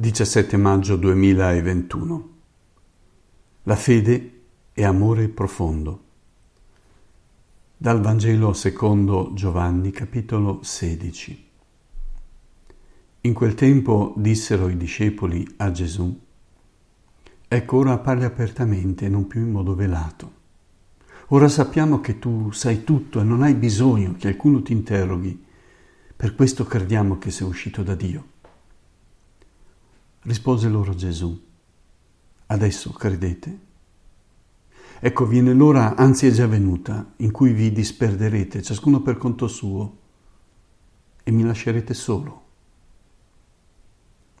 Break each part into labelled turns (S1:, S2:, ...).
S1: 17 maggio 2021. La fede è amore profondo. Dal Vangelo secondo Giovanni capitolo 16. In quel tempo dissero i discepoli a Gesù, ecco ora parli apertamente e non più in modo velato. Ora sappiamo che tu sai tutto e non hai bisogno che alcuno ti interroghi, per questo crediamo che sei uscito da Dio. Rispose loro Gesù, adesso credete? Ecco, viene l'ora, anzi è già venuta, in cui vi disperderete, ciascuno per conto suo, e mi lascerete solo.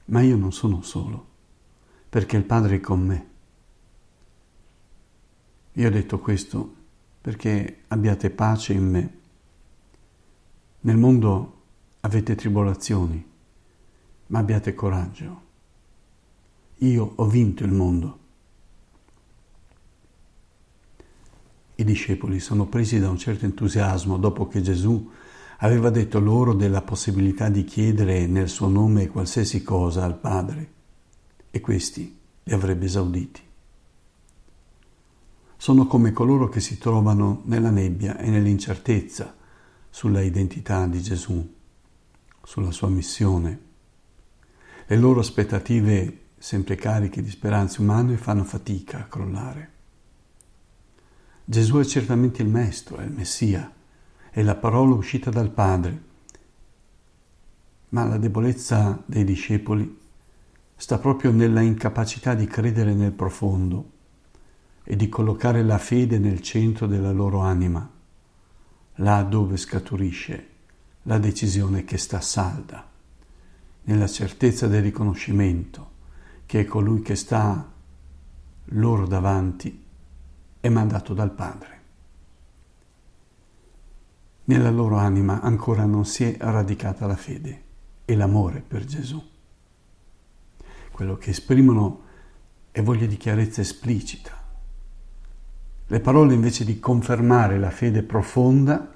S1: Ma io non sono solo, perché il Padre è con me. Io ho detto questo perché abbiate pace in me. Nel mondo avete tribolazioni, ma abbiate coraggio io ho vinto il mondo. I discepoli sono presi da un certo entusiasmo dopo che Gesù aveva detto loro della possibilità di chiedere nel suo nome qualsiasi cosa al Padre e questi li avrebbe esauditi. Sono come coloro che si trovano nella nebbia e nell'incertezza sulla identità di Gesù, sulla sua missione. Le loro aspettative sempre cariche di speranze umane, fanno fatica a crollare. Gesù è certamente il Maestro, è il Messia, è la parola uscita dal Padre, ma la debolezza dei discepoli sta proprio nella incapacità di credere nel profondo e di collocare la fede nel centro della loro anima, là dove scaturisce la decisione che sta salda, nella certezza del riconoscimento che è colui che sta loro davanti, è mandato dal Padre. Nella loro anima ancora non si è radicata la fede e l'amore per Gesù. Quello che esprimono è voglia di chiarezza esplicita. Le parole invece di confermare la fede profonda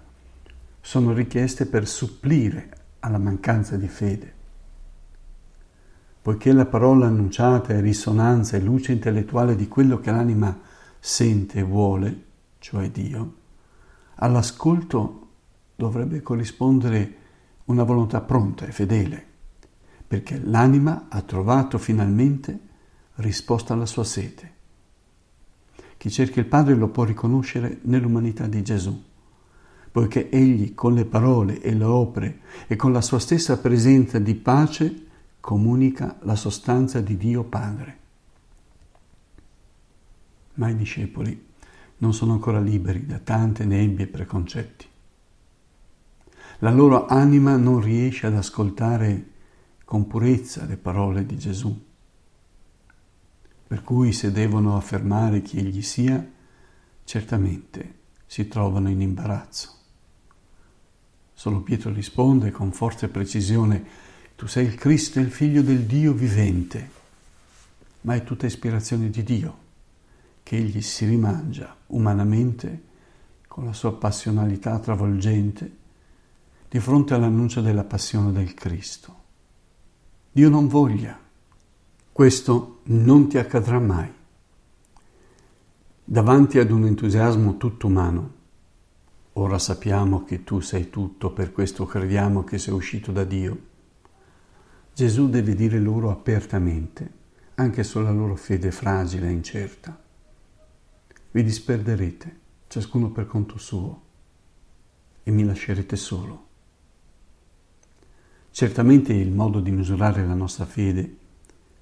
S1: sono richieste per supplire alla mancanza di fede poiché la parola annunciata è risonanza e luce intellettuale di quello che l'anima sente e vuole, cioè Dio, all'ascolto dovrebbe corrispondere una volontà pronta e fedele, perché l'anima ha trovato finalmente risposta alla sua sete. Chi cerca il Padre lo può riconoscere nell'umanità di Gesù, poiché egli con le parole e le opere e con la sua stessa presenza di pace comunica la sostanza di Dio Padre. Ma i discepoli non sono ancora liberi da tante nebbie e preconcetti. La loro anima non riesce ad ascoltare con purezza le parole di Gesù. Per cui se devono affermare chi egli sia, certamente si trovano in imbarazzo. Solo Pietro risponde con forza e precisione, tu sei il Cristo, il figlio del Dio vivente, ma è tutta ispirazione di Dio che egli si rimangia umanamente con la sua passionalità travolgente di fronte all'annuncio della passione del Cristo. Dio non voglia, questo non ti accadrà mai. Davanti ad un entusiasmo tutto umano, ora sappiamo che tu sei tutto, per questo crediamo che sei uscito da Dio, Gesù deve dire loro apertamente, anche se la loro fede è fragile e incerta. Vi disperderete, ciascuno per conto suo, e mi lascerete solo. Certamente il modo di misurare la nostra fede,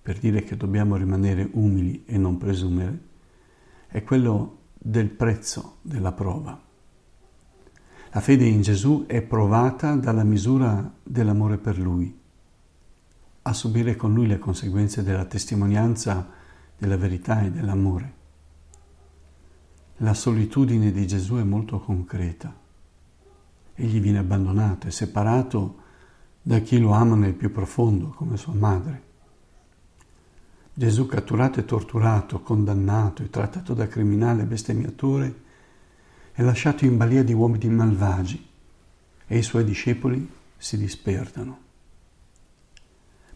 S1: per dire che dobbiamo rimanere umili e non presumere, è quello del prezzo della prova. La fede in Gesù è provata dalla misura dell'amore per Lui a subire con lui le conseguenze della testimonianza della verità e dell'amore. La solitudine di Gesù è molto concreta. Egli viene abbandonato e separato da chi lo ama nel più profondo, come sua madre. Gesù catturato e torturato, condannato e trattato da criminale bestemmiatore, è lasciato in balia di uomini malvagi e i suoi discepoli si disperdono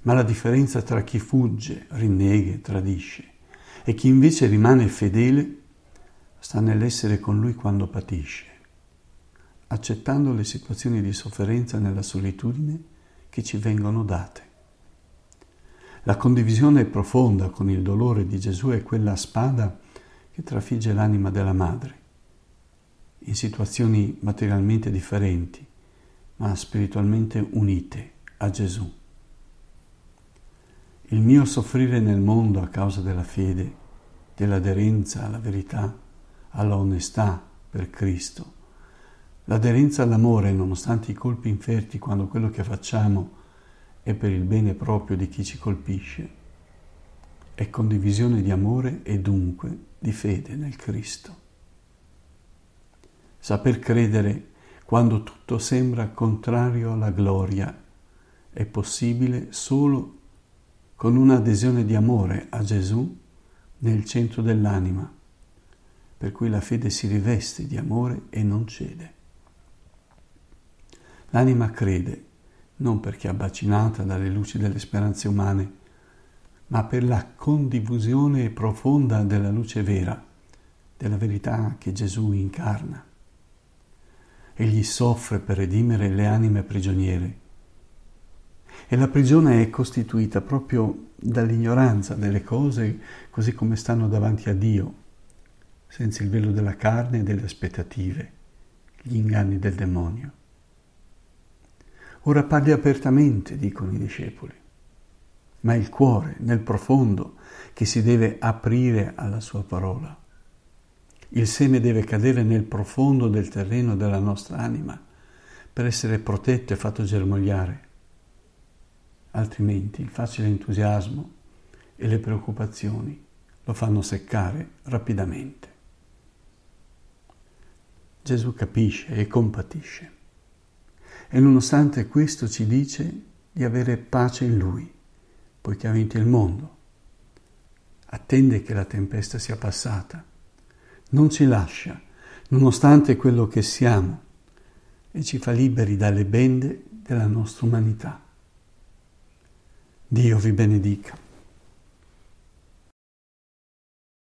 S1: ma la differenza tra chi fugge, rinnega, tradisce e chi invece rimane fedele sta nell'essere con lui quando patisce, accettando le situazioni di sofferenza nella solitudine che ci vengono date. La condivisione profonda con il dolore di Gesù è quella spada che trafigge l'anima della madre, in situazioni materialmente differenti, ma spiritualmente unite a Gesù. Il mio soffrire nel mondo a causa della fede, dell'aderenza alla verità, all'onestà per Cristo, l'aderenza all'amore nonostante i colpi inferti quando quello che facciamo è per il bene proprio di chi ci colpisce, è condivisione di amore e dunque di fede nel Cristo. Saper credere quando tutto sembra contrario alla gloria è possibile solo con un'adesione di amore a Gesù nel centro dell'anima, per cui la fede si riveste di amore e non cede. L'anima crede, non perché abbacinata dalle luci delle speranze umane, ma per la condivisione profonda della luce vera, della verità che Gesù incarna. Egli soffre per redimere le anime prigioniere e la prigione è costituita proprio dall'ignoranza delle cose così come stanno davanti a Dio, senza il velo della carne e delle aspettative, gli inganni del demonio. Ora parli apertamente, dicono i discepoli, ma il cuore, nel profondo, che si deve aprire alla sua parola. Il seme deve cadere nel profondo del terreno della nostra anima per essere protetto e fatto germogliare altrimenti il facile entusiasmo e le preoccupazioni lo fanno seccare rapidamente. Gesù capisce e compatisce e nonostante questo ci dice di avere pace in Lui, poiché ha vinto il mondo. Attende che la tempesta sia passata, non ci lascia, nonostante quello che siamo, e ci fa liberi dalle bende della nostra umanità. Dio vi benedica.